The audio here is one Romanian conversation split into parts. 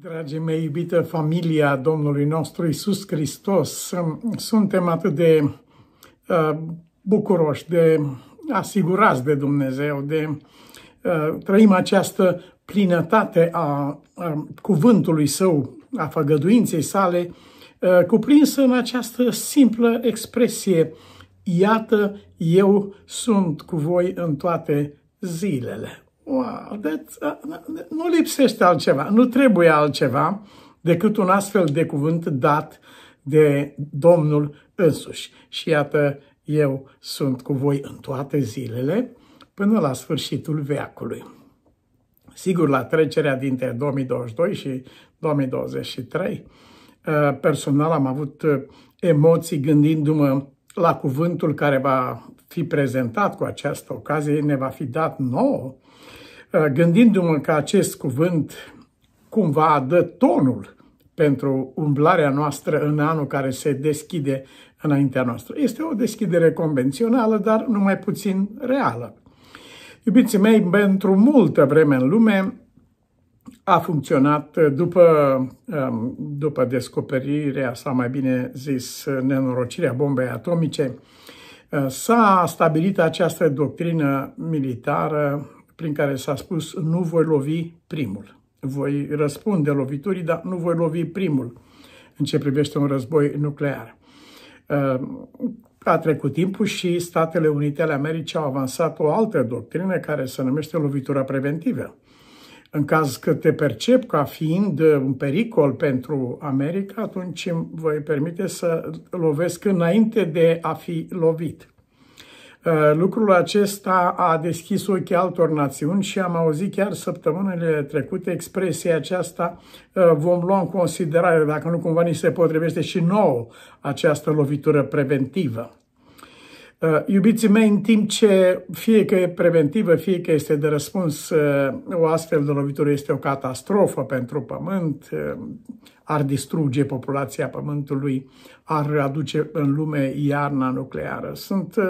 Dragii mei, iubită familia Domnului nostru Isus Hristos, suntem atât de uh, bucuroși, de asigurați de Dumnezeu, de uh, trăim această plinătate a a cuvântului său, a făgăduinței sale, uh, cuprinsă în această simplă expresie, iată, eu sunt cu voi în toate zilele. Wow, uh, nu lipsește altceva, nu trebuie altceva decât un astfel de cuvânt dat de Domnul însuși. Și iată, eu sunt cu voi în toate zilele până la sfârșitul veacului. Sigur, la trecerea dintre 2022 și 2023, uh, personal am avut uh, emoții gândindu-mă la cuvântul care va fi prezentat cu această ocazie, ne va fi dat nouă, uh, gândindu-mă că acest cuvânt cumva dă tonul pentru umblarea noastră în anul care se deschide înaintea noastră. Este o deschidere convențională, dar numai puțin reală. Iubiții mei, pentru multă vreme în lume a funcționat uh, după, um, după descoperirea, sau mai bine zis, nenorocirea bombei atomice, S-a stabilit această doctrină militară prin care s-a spus nu voi lovi primul. Voi răspunde loviturii, dar nu voi lovi primul în ce privește un război nuclear. Uh, a trecut timpul și Statele Unite ale Americii au avansat o altă doctrină care se numește lovitura preventivă în caz că te percep ca fiind uh, un pericol pentru America, atunci îmi voi permite să lovesc înainte de a fi lovit. Uh, lucrul acesta a deschis ochii altor națiuni și am auzit chiar săptămânile trecute expresia aceasta uh, vom lua în considerare, dacă nu cumva ni se potrivește și nouă această lovitură preventivă. Uh, iubiții mei, în timp ce fie că e preventivă, fie că este de răspuns, uh, o astfel de lovitură este o catastrofă pentru pământ, uh, ar distruge populația Pământului, ar aduce în lume iarna nucleară. Sunt, uh,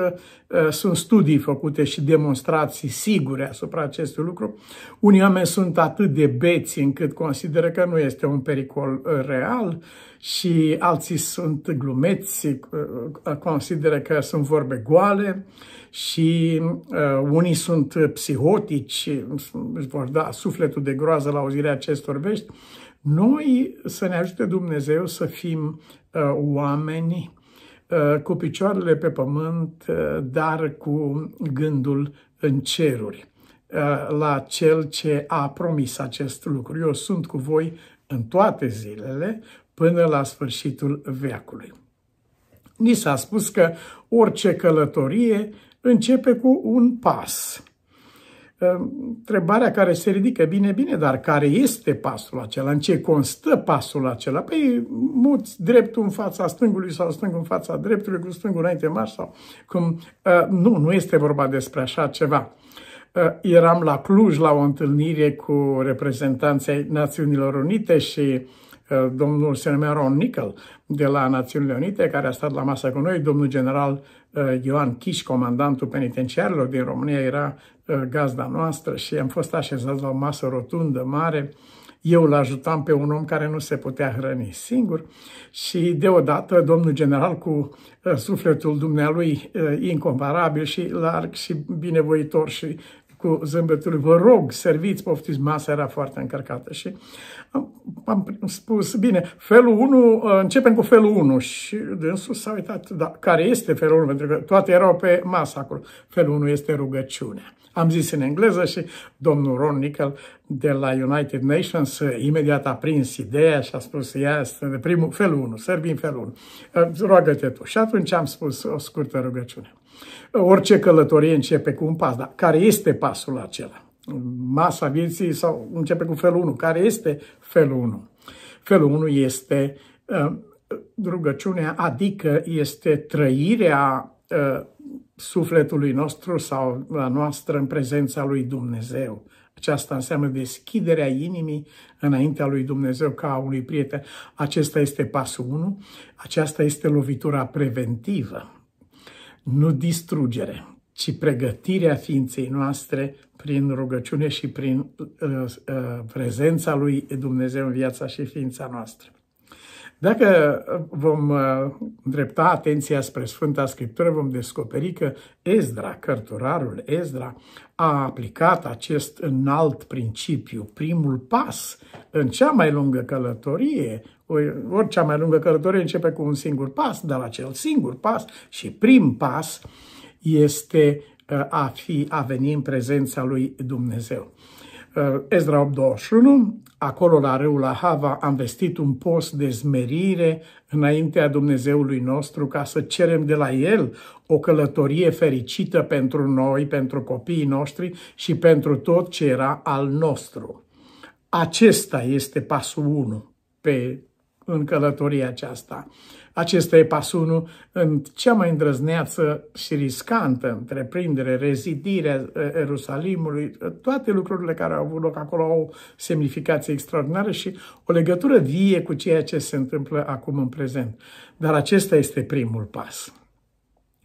uh, sunt studii făcute și demonstrații sigure asupra acestui lucru. Unii oameni sunt atât de beți încât consideră că nu este un pericol uh, real și alții sunt glumeți, consideră că sunt vorbe goale și unii sunt psihotici, își vor da sufletul de groază la auzirea acestor vești noi să ne ajute Dumnezeu să fim uh, oameni uh, cu picioarele pe pământ, uh, dar cu gândul în ceruri uh, la cel ce a promis acest lucru. Eu sunt cu voi în toate zilele până la sfârșitul veacului. Ni s-a spus că orice călătorie începe cu un pas. Ehm, întrebarea care se ridică, bine, bine, dar care este pasul acela? În ce constă pasul acela? Păi muți dreptul în fața stângului sau stângul în fața dreptului cu stângul înainte marș sau cum... Ehm, nu, nu este vorba despre așa ceva ehm, eram la Cluj la o întâlnire cu reprezentanții Națiunilor Unite și Eh, domnul se numea Ron Nickel de la Națiunile Unite, care a stat la masă cu noi, domnul general eh, Ioan Chiș, comandantul penitenciarilor din România, era eh, gazda noastră și am fost așezat la o masă rotundă, mare, eu îl ajutam pe un om care nu se putea hrăni singur și deodată domnul general cu sufletul dumnealui incomparabil și larg și binevoitor și cu zâmbetul lui, vă rog, serviți, poftiți, masa era foarte încărcată și am, am spus, bine, felul 1, uh, începem cu felul 1 și dânsul s-a uitat, da, care este felul 1, pentru că toate erau pe masă acolo. Felul 1 este rugăciunea. Am zis în engleză și domnul Ron Nickel de la United Nations uh, imediat a prins ideea și a spus, ia, este de primul, felul 1, servim felul 1, uh, roagă-te tu. Și atunci am spus o scurtă rugăciune orice călătorie începe cu un pas, dar care este pasul acela? Masa vieții sau începe cu felul 1. Care este felul 1? Felul 1 este uh, rugăciunea, adică este trăirea uh, sufletului nostru sau la noastră în prezența lui Dumnezeu. Aceasta înseamnă deschiderea inimii înaintea lui Dumnezeu ca a unui prieten. Acesta este pasul 1, aceasta este lovitura preventivă nu distrugere, ci pregătirea ființei noastre prin rugăciune și prin uh, uh, prezența lui Dumnezeu în viața și ființa noastră. Dacă uh, vom uh, îndrepta atenția spre Sfânta Scriptură, vom descoperi că Ezra, cărturarul Ezra, a aplicat acest înalt principiu, primul pas în cea mai lungă călătorie Păi, orice mai lungă călătorie începe cu un singur pas, dar acel singur pas și prim pas este uh, a fi, a veni în prezența lui Dumnezeu. Uh, Ezra 821, acolo la râul Ahava am vestit un post de zmerire înaintea Dumnezeului nostru ca să cerem de la El o călătorie fericită pentru noi, pentru copiii noștri și pentru tot ce era al nostru. Acesta este pasul 1 pe în călătoria aceasta. Acesta e 1 în cea mai îndrăzneață și riscantă întreprindere, rezidirea Ierusalimului, eh, toate lucrurile care au avut loc acolo au o semnificație extraordinară și o legătură vie cu ceea ce se întâmplă acum în prezent. Dar acesta este primul pas.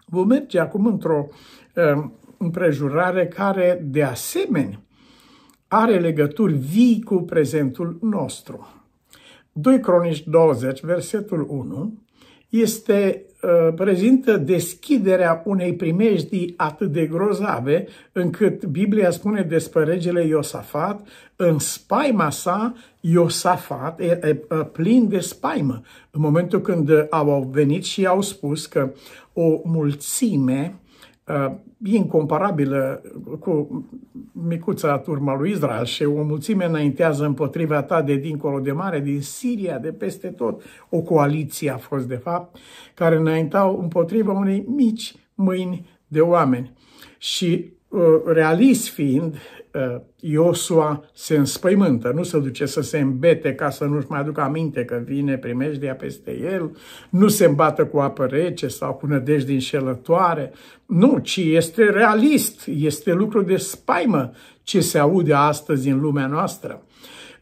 Vom merge acum într-o eh, împrejurare care, de asemenea, are legături vii cu prezentul nostru. 2 Cronici 20, versetul 1, este ă, prezintă deschiderea unei primejdii atât de grozave încât Biblia spune despre regele Iosafat, în spaima sa, Iosafat e, e, e plin de spaimă. În momentul când au venit și au spus că o mulțime ă, incomparabilă cu micuța turma lui Israel și o mulțime înaintează împotriva ta de dincolo de mare, din Siria, de peste tot. O coaliție a fost, de fapt, care înaintau împotriva unei mici mâini de oameni. Și Uh, realist fiind, uh, Iosua se înspăimântă, nu se duce să se îmbete ca să nu-și mai aducă aminte că vine primejdia peste el, nu se îmbată cu apă rece sau cu nădejde înșelătoare, nu, ci este realist, este lucru de spaimă ce se aude astăzi în lumea noastră.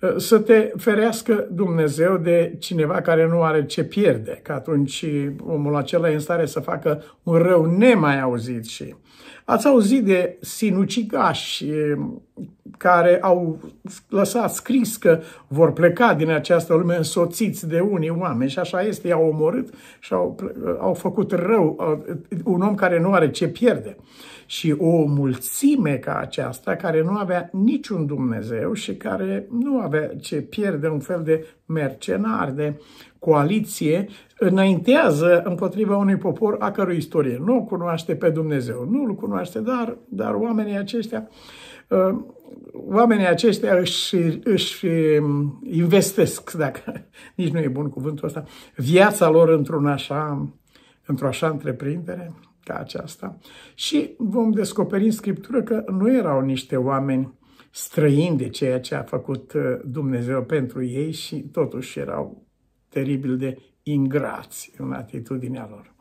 Uh, să te ferească Dumnezeu de cineva care nu are ce pierde, că atunci omul acela e în stare să facă un rău nemai auzit și Ați auzit de sinucigași care au lăsat scris că vor pleca din această lume însoțiți de unii oameni și așa este, i-au omorât și au, au făcut rău un om care nu are ce pierde. Și o mulțime ca aceasta care nu avea niciun Dumnezeu și care nu avea ce pierde, un fel de mercenar de coaliție înaintează împotriva unui popor a cărui istorie nu o cunoaște pe Dumnezeu. Nu îl cunoaște, dar, dar oamenii aceștia uh, oamenii aceștia își, își um, investesc, dacă nici nu e bun cuvântul ăsta, viața lor într-un așa, într-o așa întreprindere ca aceasta. Și vom descoperi în Scriptură că nu erau niște oameni străini de ceea ce a făcut uh, Dumnezeu pentru ei și totuși erau teribil de ingrați în atitudinea lor.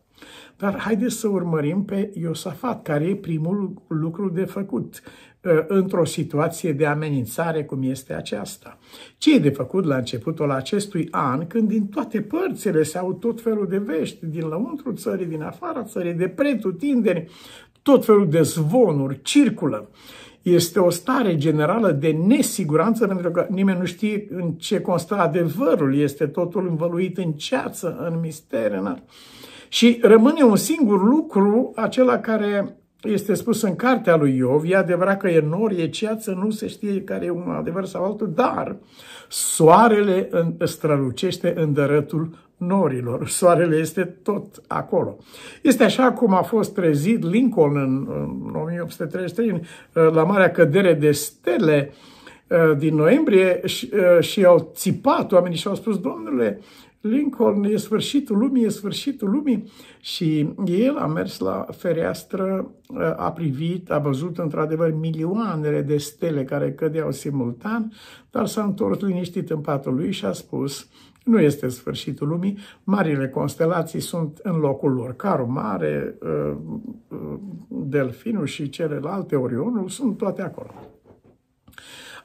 Dar haideți să urmărim pe Iosafat, care e primul lucru de făcut ă, într-o situație de amenințare cum este aceasta. Ce e de făcut la începutul acestui an, când din toate părțile se au tot felul de vești, din lăuntru țării, din afara țării, de pretutindeni, tot felul de zvonuri circulă este o stare generală de nesiguranță, pentru că nimeni nu știe în ce constă adevărul, este totul învăluit în ceață, în mister, în ar. Și rămâne un singur lucru, acela care este spus în cartea lui Iov, e adevărat că e nor, e ceață, nu se știe care e un adevăr sau altul, dar soarele strălucește în dărătul norilor. Soarele este tot acolo. Este așa cum a fost trezit Lincoln în, în 1833 ă, la marea cădere de stele ă, din noiembrie și, ă, și au țipat oamenii și au spus, domnule, Lincoln e sfârșitul lumii, e sfârșitul lumii și el a mers la fereastră, a privit, a văzut într-adevăr milioanele de stele care cădeau simultan, dar s-a întors liniștit în patul lui și a spus nu este sfârșitul lumii, marile constelații sunt în locul lor. Caru mare, uh, uh, delfinul și celelalte, Orionul, sunt toate acolo.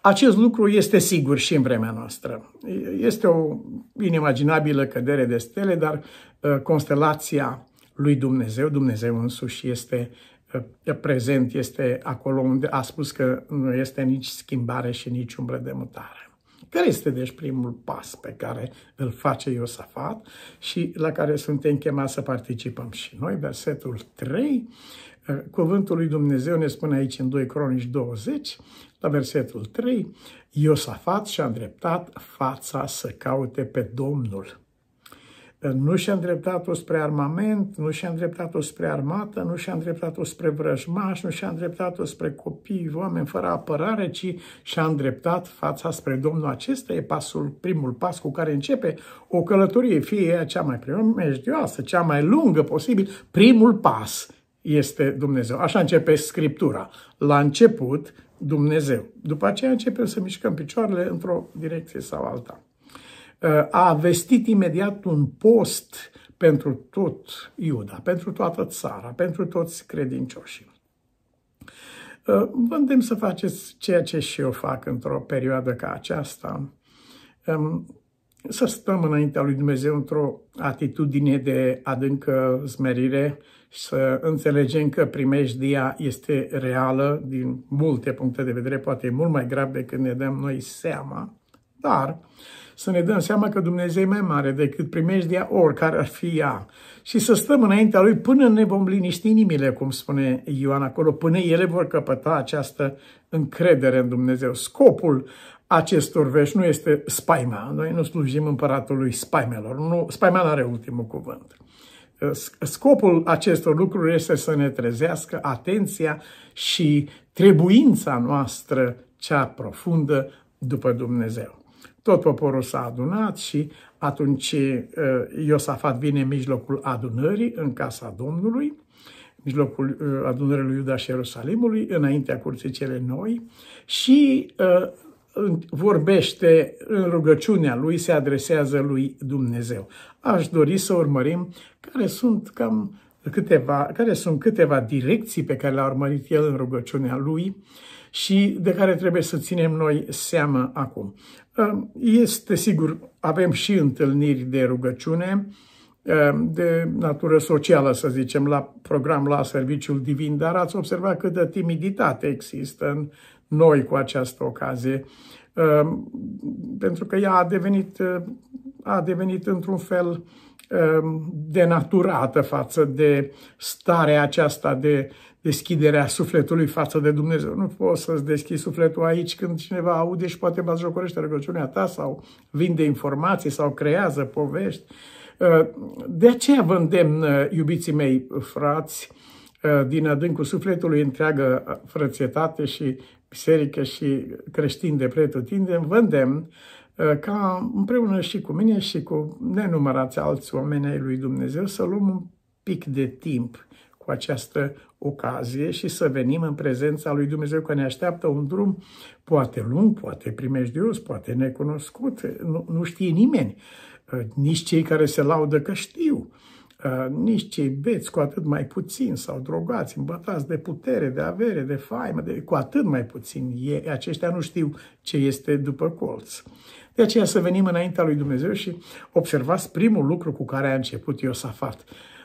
Acest lucru este sigur și în vremea noastră. Este o inimaginabilă cădere de stele, dar ă, constelația lui Dumnezeu, Dumnezeu însuși este ă, prezent, este acolo unde a spus că nu este nici schimbare și nici umbră de mutare. Care este, deci, primul pas pe care îl face Iosafat și la care suntem chemați să participăm și noi? Versetul 3, ă, cuvântul lui Dumnezeu ne spune aici în 2 Cronici 20, la versetul 3, Iosafat și-a îndreptat fața să caute pe Domnul. Nu și-a îndreptat-o spre armament, nu și-a îndreptat-o spre armată, nu și-a îndreptat-o spre vrăjmaș, nu și-a îndreptat-o spre copii, oameni fără apărare, ci și-a îndreptat fața spre Domnul. Acesta e pasul, primul pas cu care începe o călătorie, fie ea cea mai primejdioasă, cea mai lungă posibil, primul pas este Dumnezeu. Așa începe Scriptura. La început, Dumnezeu. După aceea începem să mișcăm picioarele într-o direcție sau alta. Uh, a vestit imediat un post pentru tot Iuda, pentru toată țara, pentru toți credincioșii. Uh, vă îndemn să faceți ceea ce și eu fac într-o perioadă ca aceasta, um, să stăm înaintea lui Dumnezeu într-o atitudine de adâncă zmerire, să înțelegem că primejdia este reală din multe puncte de vedere, poate mult mai grav decât ne dăm noi seama, dar să ne dăm seama că Dumnezeu e mai mare decât primejdia oricare ar fi ea și să stăm înaintea Lui până ne vom liniști inimile, cum spune Ioan acolo, până ele vor căpăta această încredere în Dumnezeu. Scopul acestor vești nu este spaima. Noi nu slujim împăratului spaimelor. Nu, spaima nu are ultimul cuvânt. Scopul acestor lucruri este să ne trezească atenția și trebuința noastră cea profundă după Dumnezeu. Tot poporul s-a adunat și atunci Iosafat vine în mijlocul adunării în casa Domnului, în mijlocul adunării lui Iuda și Ierusalimului, înaintea curții cele noi și vorbește în rugăciunea lui, se adresează lui Dumnezeu. Aș dori să urmărim care sunt cam câteva, care sunt câteva direcții pe care le-a urmărit el în rugăciunea lui și de care trebuie să ținem noi seama acum. Este sigur, avem și întâlniri de rugăciune, de natură socială, să zicem, la program, la serviciul divin, dar ați observat de timiditate există în noi cu această ocazie, um, pentru că ea a devenit, a devenit într-un fel um, denaturată față de starea aceasta de deschiderea sufletului față de Dumnezeu. Nu poți să-ți deschizi sufletul aici când cineva aude și poate jocorește rugăciunea ta sau vinde informații sau creează povești. Uh, de aceea vă îndemn, uh, iubiții mei uh, frați, din adâncul sufletului întreagă frățietate și biserică și creștini de pretutindeni, vă îndemn uh, ca împreună și cu mine și cu nenumărați alți oameni ai lui Dumnezeu să luăm un pic de timp cu această ocazie și să venim în prezența lui Dumnezeu, că ne așteaptă un drum poate lung, poate primejdios, poate necunoscut, nu, nu știe nimeni, uh, nici cei care se laudă că știu nici cei beți, cu atât mai puțin, sau drogați, îmbătați de putere, de avere, de faimă, de, cu atât mai puțin. E, aceștia nu știu ce este după colț. De aceea să venim înaintea lui Dumnezeu și observați primul lucru cu care a început Iosafat.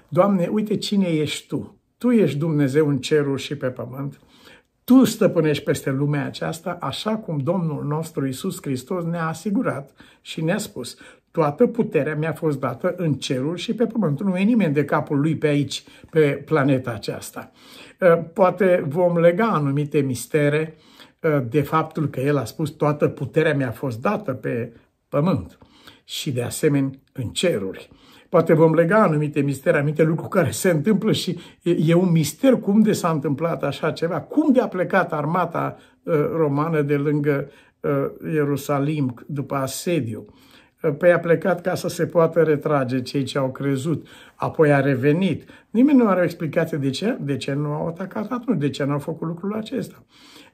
Doamne, uite cine ești Tu. Tu ești Dumnezeu în cerul și pe pământ. Tu stăpânești peste lumea aceasta, așa cum Domnul nostru Isus Hristos ne-a asigurat și ne-a spus toată puterea mi-a fost dată în cerul și pe pământ. Nu e nimeni de capul lui pe aici, pe planeta aceasta. Uh, poate vom lega anumite mistere uh, de faptul că el a spus toată puterea mi-a fost dată pe pământ și de asemenea în ceruri. Poate vom lega anumite mistere, anumite lucruri care se întâmplă și e un mister cum de s-a întâmplat așa ceva, cum de a plecat armata uh, romană de lângă Ierusalim după asediu Păi a plecat ca să se poată retrage cei ce au crezut. Apoi a revenit. Nimeni nu are explicații de ce, de ce nu au atacat atunci, de ce nu au făcut lucrul acesta.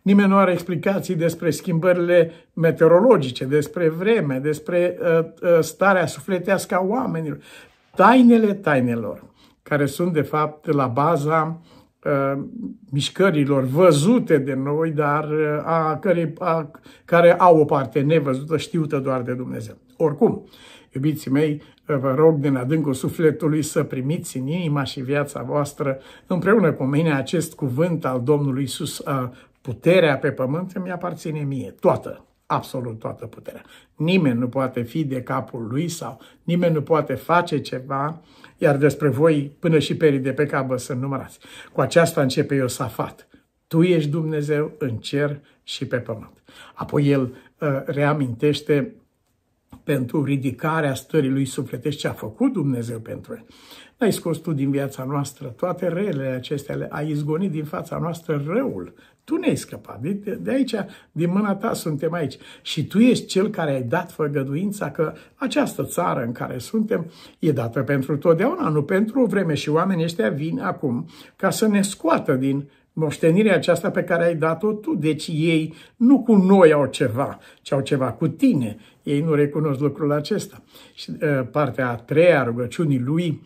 Nimeni nu are explicații despre schimbările meteorologice, despre vreme, despre uh, starea sufletească a oamenilor. Tainele tainelor, care sunt de fapt la baza uh, mișcărilor văzute de noi, dar uh, a, care, a, care au o parte nevăzută, știută doar de Dumnezeu. Oricum, iubiții mei, vă rog din adâncul sufletului să primiți în inima și viața voastră împreună cu mine acest cuvânt al Domnului Iisus, puterea pe pământ îmi aparține mie, toată, absolut toată puterea. Nimeni nu poate fi de capul lui sau nimeni nu poate face ceva, iar despre voi până și perii de pe cap să numărați. Cu aceasta începe Iosafat. Tu ești Dumnezeu în cer și pe pământ. Apoi el uh, reamintește pentru ridicarea stării lui sufletești, ce a făcut Dumnezeu pentru el. ai scos tu din viața noastră toate relele acestea, le ai izgonit din fața noastră răul. Tu ne-ai scăpat. De, de aici, din mâna ta suntem aici. Și tu ești cel care ai dat făgăduința că această țară în care suntem e dată pentru totdeauna, nu pentru o vreme. Și oamenii ăștia vin acum ca să ne scoată din moștenirea aceasta pe care ai dat-o tu. Deci ei nu cu noi au ceva, ci au ceva cu tine. Ei nu recunosc lucrul acesta. Și uh, partea a treia rugăciunii lui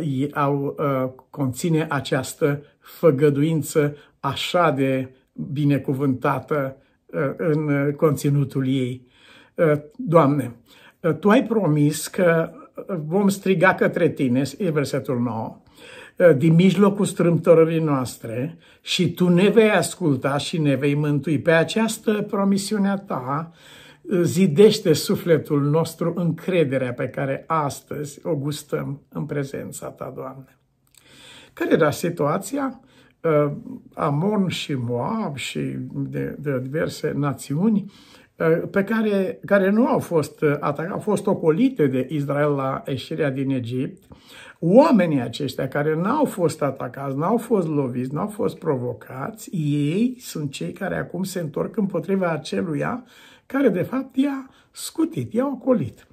uh, au, uh, conține această făgăduință așa de binecuvântată uh, în conținutul ei. Uh, Doamne, uh, Tu ai promis că vom striga către Tine, e versetul 9, Eh, din mijlocul strâmtorării noastre și tu ne vei asculta și ne vei mântui. Pe această promisiune a ta eh, zidește sufletul nostru încrederea pe care astăzi o gustăm în prezența ta, Doamne. Care era situația? Eh, Amon și Moab și de, de diverse națiuni Eh, pe care, care nu au fost eh, atacate, au fost ocolite de Israel la ieșirea din Egipt, oamenii aceștia care nu au fost atacați, nu au fost loviți, nu au fost provocați, ei sunt cei care acum se întorc împotriva aceluia care de fapt i-a scutit, i-a ocolit.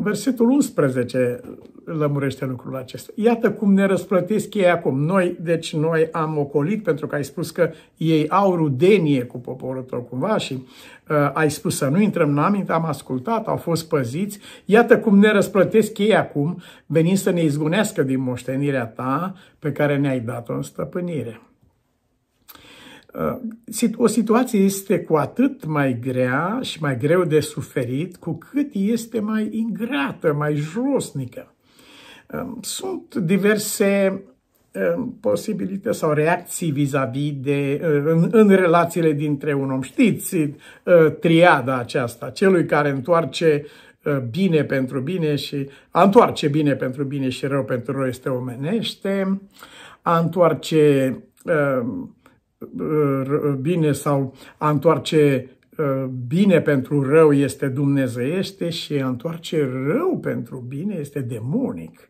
Versetul 11 lămurește lucrul acesta. Iată cum ne răsplătesc ei acum. Noi, deci noi am ocolit pentru că ai spus că ei au rudenie cu poporul tău cumva și uh, ai spus să nu intrăm, în amint, am ascultat, au fost păziți. Iată cum ne răsplătesc ei acum, venind să ne izgunească din moștenirea ta pe care ne-ai dat-o în stăpânire. Uh, o situație este cu atât mai grea și mai greu de suferit, cu cât este mai ingrată, mai josnică. Uh, sunt diverse uh, posibilități sau reacții vis-a-vis -vis de, în, în relațiile dintre un om. Știți triada aceasta, celui care întoarce bine pentru bine și a întoarce bine pentru bine și rău pentru rău este omenește, a întoarce bine sau a întoarce uh, bine pentru rău este dumnezeiește și a întoarce rău pentru bine este demonic.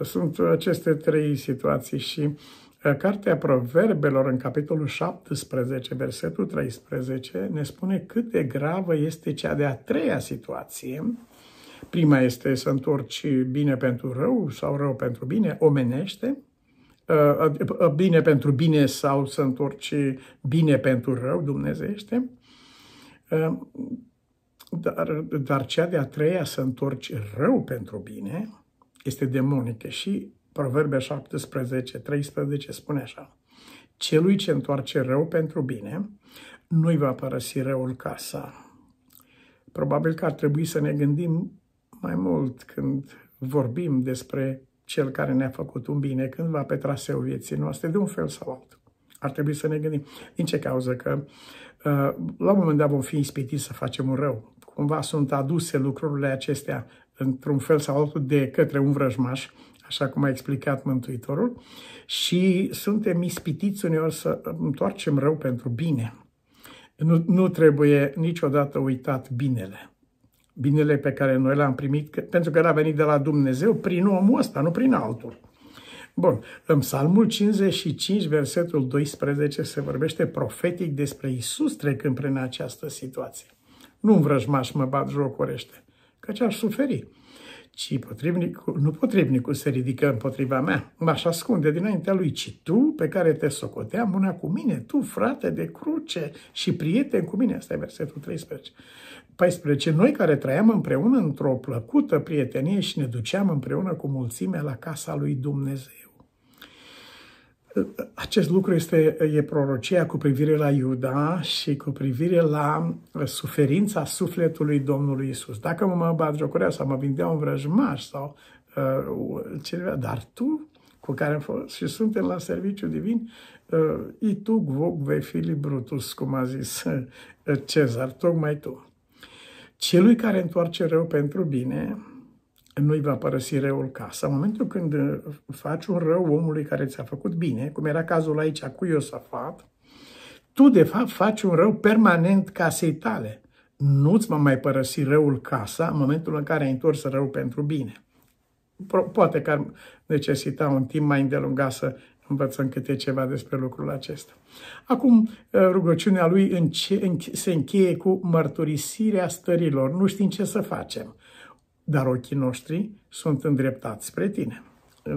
Sunt aceste trei situații și uh, Cartea Proverbelor, în capitolul 17, versetul 13, ne spune cât de gravă este cea de-a treia situație. Prima este să întorci bine pentru rău sau rău pentru bine, omenește, Uh, uh, bine pentru bine sau să întorci bine pentru rău, dumnezește. Uh, dar, dar cea de-a treia, să întorci rău pentru bine, este demonică și Proverbe 17, 13 spune așa. Celui ce întoarce rău pentru bine, nu-i va părăsi răul casa. Probabil că ar trebui să ne gândim mai mult când vorbim despre cel care ne-a făcut un bine cândva pe traseul vieții noastre, de un fel sau altul. Ar trebui să ne gândim. Din ce cauză? Că ă, la un moment dat vom fi ispitiți să facem un rău. Cumva sunt aduse lucrurile acestea într-un fel sau altul de către un vrăjmaș, așa cum a explicat Mântuitorul, și suntem ispitiți uneori să întoarcem rău pentru bine. Nu, nu trebuie niciodată uitat binele binele pe care noi l-am primit, pentru că era a venit de la Dumnezeu prin omul ăsta, nu prin altul. Bun, în Psalmul 55, versetul 12, se vorbește profetic despre Isus trecând prin această situație. Nu-mi vrăjmaș mă bat jocorește, căci aș suferi ci potrivnicul, nu potrivnicul se ridică împotriva mea, m-aș ascunde dinaintea lui, ci tu, pe care te socoteam una cu mine, tu, frate de cruce și prieten cu mine. Asta e versetul 13. 14. Noi care trăiam împreună într-o plăcută prietenie și ne duceam împreună cu mulțimea la casa lui Dumnezeu acest lucru este e prorocia cu privire la Iuda și cu privire la uh, suferința sufletului Domnului Isus. Dacă mă bagiocorea sau mă vindea un vrăjmaș sau uh, cineva, dar tu cu care am fost și suntem la serviciu divin, uh, i tu gvoc vei fi librutus, cum a zis uh, Cezar, tocmai tu. Celui care întoarce rău pentru bine, nu-i va părăsi răul casa. În momentul când uh, faci un rău omului care ți-a făcut bine, cum era cazul aici cu Iosafat, tu de fapt faci un rău permanent casei tale. Nu-ți va mai părăsi răul casa în momentul în care ai întors rău pentru bine. Poate că ar necesita un timp mai îndelungat să învățăm câte ceva despre lucrul acesta. Acum, uh, rugăciunea lui înce- se încheie cu mărturisirea stărilor. Nu știm ce să facem dar ochii noștri sunt îndreptați spre tine.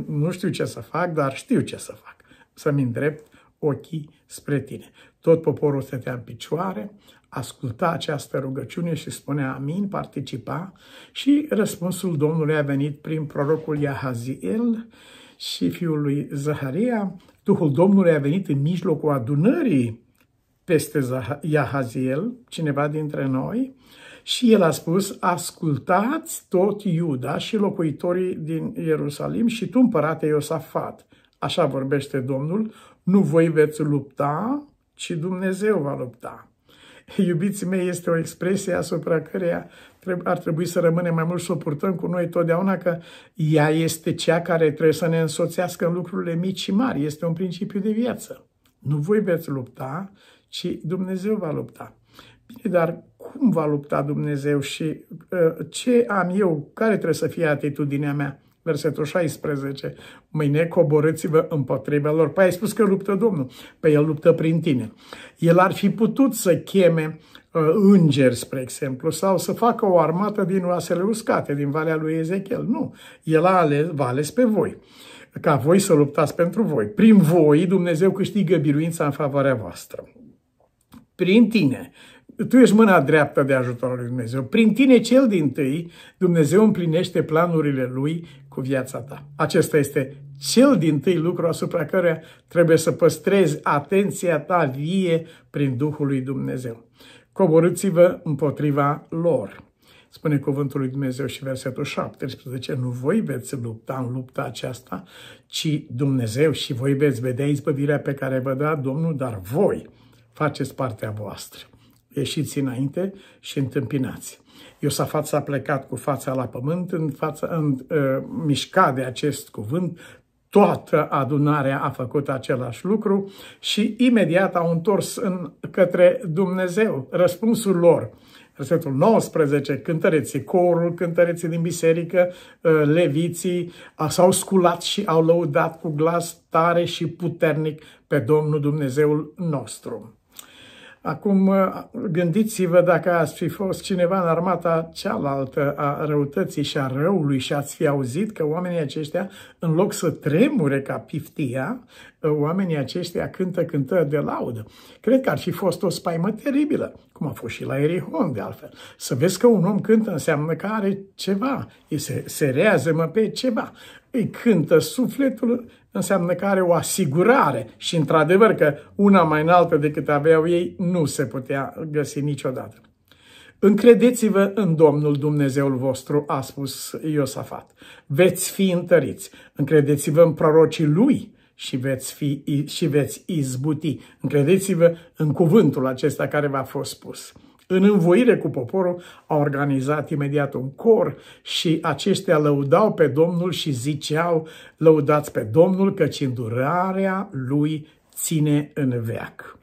Nu știu ce să fac, dar știu ce să fac. Să-mi îndrept ochii spre tine. Tot poporul stătea în picioare, asculta această rugăciune și spunea amin, participa și răspunsul Domnului a venit prin prorocul Iahaziel și fiul lui Zaharia. Duhul Domnului a venit în mijlocul adunării peste Iahaziel, cineva dintre noi, și el a spus, ascultați tot Iuda și locuitorii din Ierusalim și tu împărate Iosafat. Așa vorbește Domnul, nu voi veți lupta, ci Dumnezeu va lupta. Iubiții mei, este o expresie asupra căreia ar trebui să rămânem mai mult, să o purtăm cu noi totdeauna, că ea este cea care trebuie să ne însoțească în lucrurile mici și mari. Este un principiu de viață. Nu voi veți lupta, ci Dumnezeu va lupta. Bine, dar cum va lupta Dumnezeu și uh, ce am eu? Care trebuie să fie atitudinea mea? Versetul 16. Mâine coborâți-vă împotriva lor. Păi ai spus că luptă Domnul. Păi el luptă prin tine. El ar fi putut să cheme uh, îngeri, spre exemplu, sau să facă o armată din oasele uscate, din valea lui Ezechiel. Nu. El a ales, v-a ales pe voi ca voi să luptați pentru voi. Prin voi Dumnezeu câștigă biruința în favoarea voastră prin tine. Tu ești mâna dreaptă de ajutorul lui Dumnezeu. Prin tine cel din tâi, Dumnezeu împlinește planurile Lui cu viața ta. Acesta este cel din tâi lucru asupra căruia trebuie să păstrezi atenția ta vie prin Duhul lui Dumnezeu. Coborâți-vă împotriva lor. Spune cuvântul lui Dumnezeu și versetul 17, nu voi veți lupta în lupta aceasta, ci Dumnezeu și voi veți vedea izbăvirea pe care vă da Domnul, dar voi faceți partea voastră. Ieșiți înainte și întâmpinați. Iosafat s-a plecat cu fața la pământ, în, fața, în uh, mișca de acest cuvânt, toată adunarea a făcut același lucru și imediat au întors în, către Dumnezeu răspunsul lor. Versetul 19, cântăreții corul, cântăreții din biserică, uh, leviții s-au sculat și au lăudat cu glas tare și puternic pe Domnul Dumnezeul nostru. Acum, uh, gândiți-vă dacă ați fi fost cineva în armata cealaltă a răutății și a răului și ați fi auzit că oamenii aceștia, în loc să tremure ca piftia, uh, oamenii aceștia cântă cântări de laudă. Cred că ar fi fost o spaimă teribilă, cum a fost și la Erihon, de altfel. Să vezi că un om cântă înseamnă că are ceva, se, se rează mă pe ceva, îi cântă sufletul înseamnă că are o asigurare și într-adevăr că una mai înaltă decât aveau ei nu se putea găsi niciodată. Încredeți-vă în Domnul Dumnezeul vostru, a spus Iosafat. Veți fi întăriți. Încredeți-vă în prorocii lui și veți, fi, și veți izbuti. Încredeți-vă în cuvântul acesta care v-a fost spus în învoire cu poporul, a organizat imediat un cor și aceștia lăudau pe Domnul și ziceau, lăudați pe Domnul căci îndurarea lui ține în veac.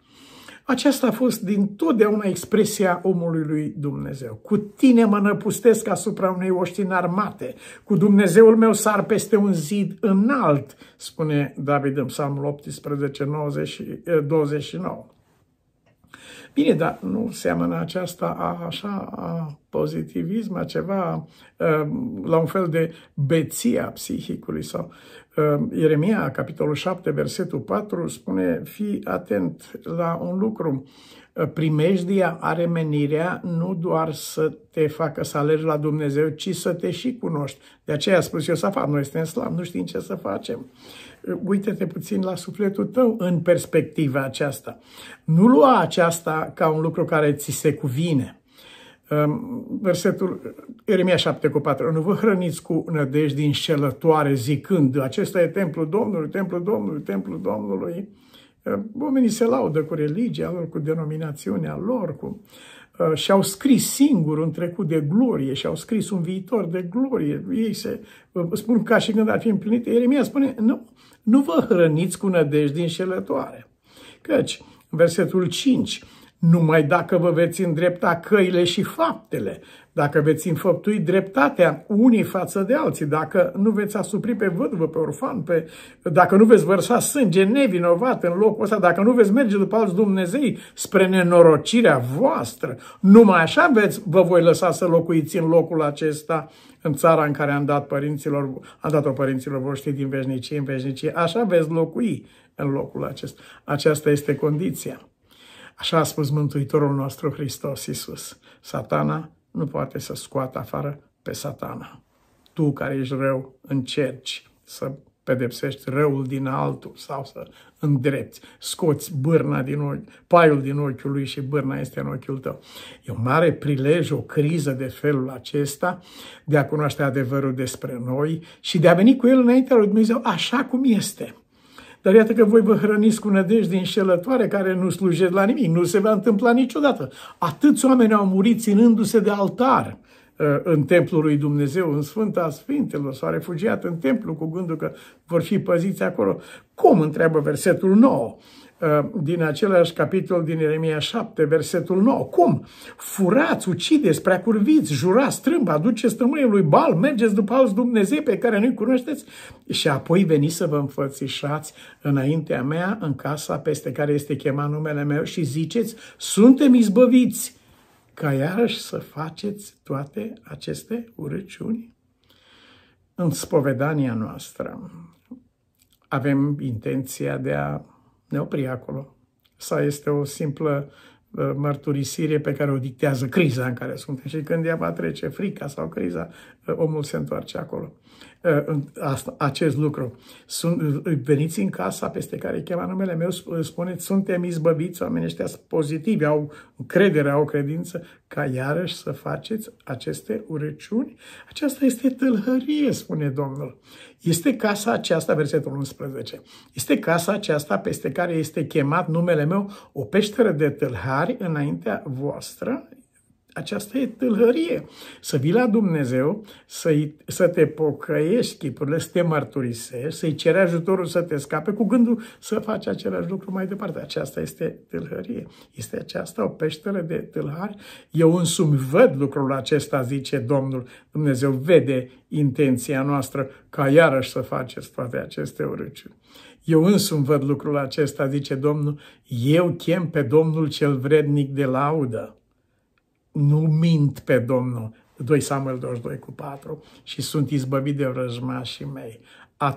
Aceasta a fost din totdeauna expresia omului lui Dumnezeu. Cu tine mă năpustesc asupra unei oști armate, cu Dumnezeul meu sar peste un zid înalt, spune David în Psalmul 18, 90, 29. Bine, dar nu seamănă aceasta a, așa, a pozitivism, a ceva, la un fel de beția psihicului. Sau, Ieremia, capitolul 7, versetul 4, spune, fii atent la un lucru, primejdia, are menirea nu doar să te facă să alegi la Dumnezeu, ci să te și cunoști. De aceea a spus Iosafat, noi suntem slavi, nu știm ce să facem uite te puțin la sufletul tău în perspectiva aceasta. Nu lua aceasta ca un lucru care ți se cuvine. Ehm, versetul Eremia 7 cu 4. Nu vă hrăniți cu nădejdi înșelătoare zicând, acesta e templul Domnului, templul Domnului, templul Domnului. Ehm, oamenii se laudă cu religia lor, cu denominațiunea lor, cu... Ehm, și-au scris singur un trecut de glorie, și-au scris un viitor de glorie. Ei se spun ca și când ar fi împlinit. Eremia spune, nu, nu vă hrăniți cu nădejdi înșelătoare. Căci, versetul 5, numai dacă vă veți îndrepta căile și faptele, dacă veți înfăptui dreptatea unii față de alții, dacă nu veți asupri pe văduvă, pe orfan, pe, dacă nu veți vărsa sânge nevinovat în locul ăsta, dacă nu veți merge după alți Dumnezei spre nenorocirea voastră, numai așa veți, vă voi lăsa să locuiți în locul acesta, în țara în care am, dat părinților, am dat-o părinților voștri din veșnicie în veșnicie. Așa veți locui în locul acesta. Aceasta este condiția. Așa a spus Mântuitorul nostru Hristos Iisus. Satana nu poate să scoată afară pe satana. Tu care ești rău, încerci să pedepsești răul din altul sau să îndrepti, scoți bârna din ochi, paiul din ochiul lui și bârna este în ochiul tău. E un mare prilej, o criză de felul acesta de a cunoaște adevărul despre noi și de a veni cu el înaintea lui Dumnezeu așa cum este. Dar iată că voi vă hrăniți cu nădejde înșelătoare care nu slujeți la nimic. Nu se va întâmpla niciodată. Atâți oameni au murit ținându-se de altar uh, în templul lui Dumnezeu, în Sfânta Sfintelor, s-au refugiat în templu cu gândul că vor fi păziți acolo. Cum, întreabă versetul 9, Uh, din același capitol din Ieremia 7, versetul 9. Cum? Furați, ucideți, preacurviți, jurați, strâmbă, aduceți tămâie lui Bal, mergeți după alți Dumnezei pe care nu-i cunoașteți și apoi veniți să vă înfățișați înaintea mea în casa peste care este chemat numele meu și ziceți, suntem izbăviți ca iarăși să faceți toate aceste urăciuni? În spovedania noastră avem intenția de a ne opri acolo. Sa este o simplă uh, mărturisire pe care o dictează criza în care suntem. Și când ea va trece frica sau criza, uh, omul se întoarce acolo. Eh, acest lucru. Sunt, veniți în casa peste care chema numele meu, spuneți, suntem izbăviți, oamenii ăștia sunt pozitivi, au credere, au credință, ca iarăși să faceți aceste urăciuni? Aceasta este tâlhărie, spune Domnul. Este casa aceasta, versetul 11, este casa aceasta peste care este chemat numele meu o peșteră de tâlhari înaintea voastră, aceasta e tâlhărie. Să vii la Dumnezeu, să, să te pocăiești chipurile, să te mărturisești, să-i cere ajutorul să te scape cu gândul să faci același lucru mai departe. Aceasta este tâlhărie. Este aceasta o peșteră de tâlhari. Eu însumi văd lucrul acesta, zice Domnul. Dumnezeu vede intenția noastră ca iarăși să faceți toate aceste urâciuni. Eu însumi văd lucrul acesta, zice Domnul, eu chem pe Domnul cel vrednic de laudă nu mint pe Domnul, 2 Samuel 22 cu 4, și sunt izbăvit de vrăjmașii mei.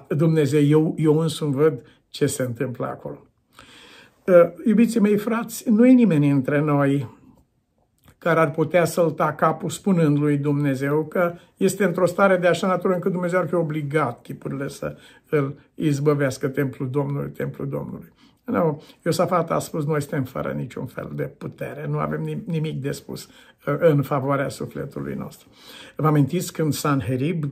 Dumnezeu, eu, eu însumi văd ce se întâmplă acolo. Ă, iubiții mei frați, nu e nimeni între noi care ar putea să-l ta capul spunând lui Dumnezeu că este într-o stare de așa natură încât Dumnezeu ar fi obligat chipurile să îl izbăvească templul Domnului, templul Domnului. Nu, Iosafat a spus, noi suntem fără niciun fel de putere, nu avem nimic de spus uh, în favoarea sufletului nostru. Vă amintiți când Sanherib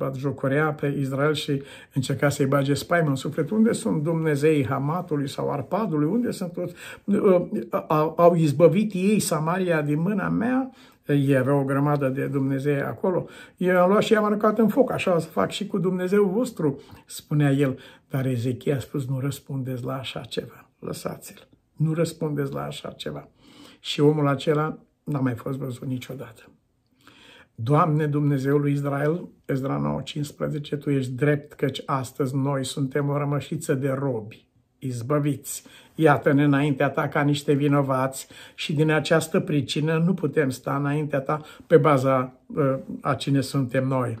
uh, jocorea pe Israel și încerca să-i bage spaimă în suflet? Unde sunt Dumnezeii Hamatului sau Arpadului? Unde sunt toți? Uh, au izbăvit ei Samaria din mâna mea? era o grămadă de Dumnezeu acolo, eu am luat și i-am aruncat în foc, așa o să fac și cu Dumnezeu vostru, spunea el. Dar Ezechia a spus, nu răspundeți la așa ceva, lăsați-l, nu răspundeți la așa ceva. Și omul acela n-a mai fost văzut niciodată. Doamne Dumnezeul lui Israel, Ezra 9, 15, Tu ești drept, căci astăzi noi suntem o rămășiță de robi izbăviți. Iată-ne înaintea ta ca niște vinovați și din această pricină nu putem sta înaintea ta pe baza uh, a cine suntem noi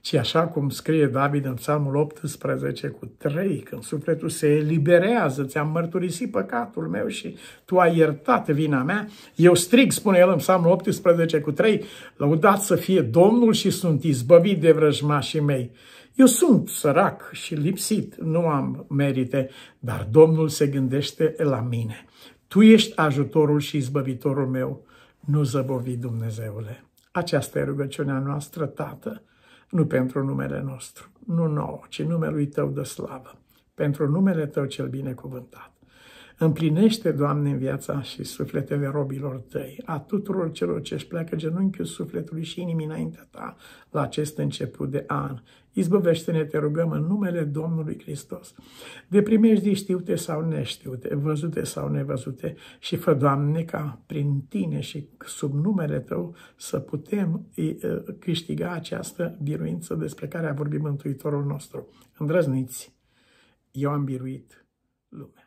ci așa cum scrie David în psalmul 18 cu 3, când sufletul se eliberează, ți-am mărturisit păcatul meu și tu ai iertat vina mea, eu strig, spune el în psalmul 18 cu 3, lăudat să fie Domnul și sunt izbăvit de vrăjmașii mei. Eu sunt sărac și lipsit, nu am merite, dar Domnul se gândește la mine. Tu ești ajutorul și izbăvitorul meu, nu zăbovi Dumnezeule. Aceasta e rugăciunea noastră, Tată, nu pentru numele nostru, nu nouă, ci numelui Tău de slavă, pentru numele Tău cel binecuvântat. Împlinește, Doamne, în viața și sufletele robilor tăi, a tuturor celor ce își pleacă genunchiul sufletului și inimii înaintea ta la acest început de an. Izbăvește-ne, te rugăm, în numele Domnului Hristos. De primești știute sau neștiute, văzute sau nevăzute și fă, Doamne, ca prin Tine și sub numele Tău să putem câștiga această biruință despre care a vorbit Mântuitorul nostru. Îndrăzniți, eu am biruit lumea.